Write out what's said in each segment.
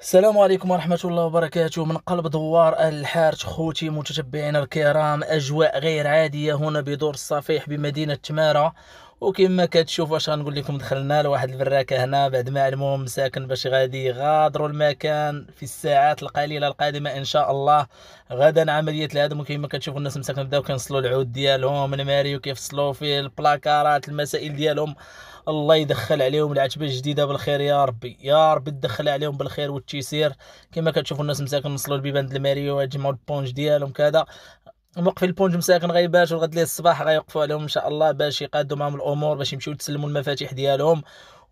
السلام عليكم ورحمة الله وبركاته من قلب دوار الحارت خوتي متتبعينا الكرام أجواء غير عادية هنا بدور الصفيح بمدينة تمارة وكما كتشوف واش غنقول لكم دخلنا لواحد البراكه هنا بعد ما المهم مساكن باش غادي يغادروا المكان في الساعات القليله القادمه ان شاء الله غدا عمليه الهدم وكما كتشوفوا الناس مساكن بداو كينصلوا العود ديالهم الماريو كيفصلوا فيه البلاكارات المسائل ديالهم الله يدخل عليهم العتبه الجديده بالخير يا ربي يا ربي تدخل عليهم بالخير والتيسير كما كتشوفوا الناس مساكن وصلوا لبيبان الماريو جمعوا البونج ديالهم كذا موقف البونج مساكن غيباتوا لغد ليه الصباح غيوقفوا عليهم ان شاء الله باش يقادوا معهم الامور باش يمشيو تسلموا المفاتيح ديالهم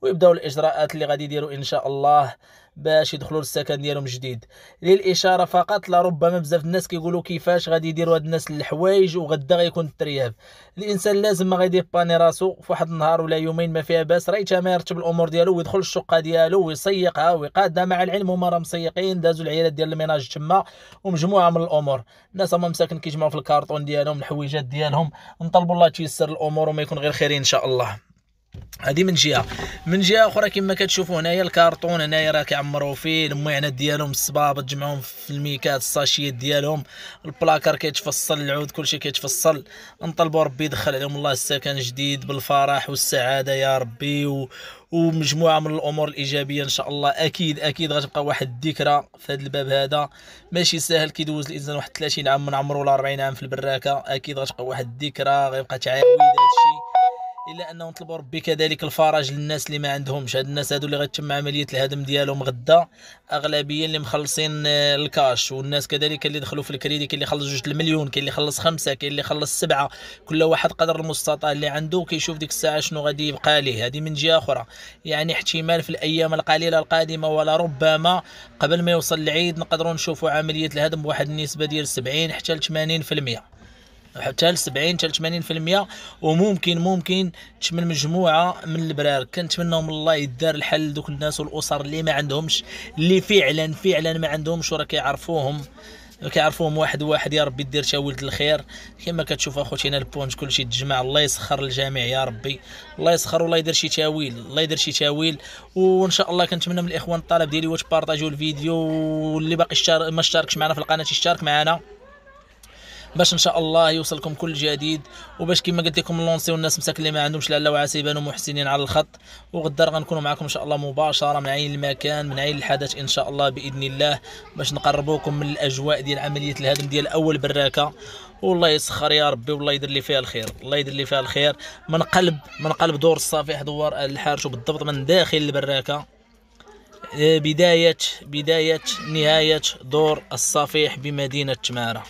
ويبداو الاجراءات اللي غادي يديروا ان شاء الله باش يدخلوا للسكن ديالهم جديد للاشاره فقط لربما بزاف الناس كيقولوا كيفاش غادي يديروا هاد الناس الحوايج وغدا غيكون الترياب الانسان لازم ما غادي يباني راسو في واحد النهار ولا يومين ما فيها باس راه يتما يرتب الامور ديالو ويدخل الشقه ديالو ويسيقها ويقادها مع العلم هما راه مسيقين دازوا العيالات ديال الميناج تما ومجموعه من الامور الناس هما مساكن كيجمعوا في الكارطون ديالهم الحويجات ديالهم نطلبوا الله تيسر الامور وما يكون غير خير ان شاء الله هذه من جهه من جهه اخرى كما كتشوفوا هنايا الكرتون هنايا راه كيعمروا فيه المعنات ديالهم الصباب تجمعهم في الميكات الساشيات ديالهم البلاكر كيتفصل العود كلشي كيتفصل نطلبوا ربي يدخل عليهم الله السكن جديد بالفرح والسعاده يا ربي و... ومجموعه من الامور الايجابيه ان شاء الله اكيد اكيد غتبقى واحد الذكرى في هذا الباب هذا ماشي ساهل كيدوز الانسان واحد 30 عام من عمره ولا 40 عام في البراكه اكيد غتبقى واحد الذكرى غيبقى تعاود الشيء الا انه نطلب ربي كذلك الفرج للناس اللي ما عندهمش هاد الناس هادو اللي غتتم عمليه الهدم ديالهم غدا اغلبيه اللي مخلصين آه، الكاش والناس كذلك اللي دخلوا في الكريدي كاين اللي خلص جوج المليون كاين اللي خلص خمسه كاين اللي خلص سبعه كل واحد قدر المستطاع اللي عنده كيشوف ديك الساعه شنو غادي يبقى ليه هذه من جهه اخرى يعني احتمال في الايام القليله القادمه ولا ربما قبل ما يوصل العيد نقدروا نشوفوا عمليه الهدم بواحد النسبه ديال 70 حتى ل 80% حتى ل 70 حتى 80% وممكن ممكن تشمل مجموعه من البرار كنتمنوا من الله يدار الحل لذوك الناس والاسر اللي ما عندهمش اللي فعلا فعلا ما عندهمش وراه كيعرفوهم كيعرفوهم واحد واحد يا ربي دير تا ولد الخير كما كتشوف اخوتينا البونج كلشي تجمع الله يسخر الجميع يا ربي الله يسخر والله يدير شي تاويل الله يدير شي تاويل وان شاء الله كنتمنى من الاخوان الطلب ديالي واش بارطاجيو الفيديو واللي باقي ما اشتركش معنا في القناه يشترك معنا باش ان شاء الله يوصلكم كل جديد وباش كما قلت لكم لونسي والناس مساك اللي ما عندهمش لا وعسى وعسيبان ومحسنين على الخط وغدا غنكونوا معكم ان شاء الله مباشره من عين المكان من عين الحدث ان شاء الله باذن الله باش نقربوكم من الاجواء ديال عمليه الهدم ديال اول براكه والله يسخر يا ربي والله يدير لي فيها الخير الله يدير لي فيها الخير من قلب من قلب دور الصفيح دوار الحارش وبالضبط من داخل البراكه آه، بدايه بدايه نهايه دور الصفيح بمدينه تماره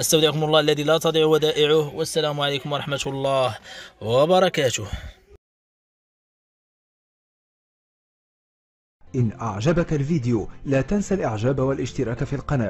استودعكم الله الذي لا تضيع ودائعه والسلام عليكم ورحمة الله وبركاته إن أعجبك الفيديو لا تنسى الإعجاب والاشتراك في القناة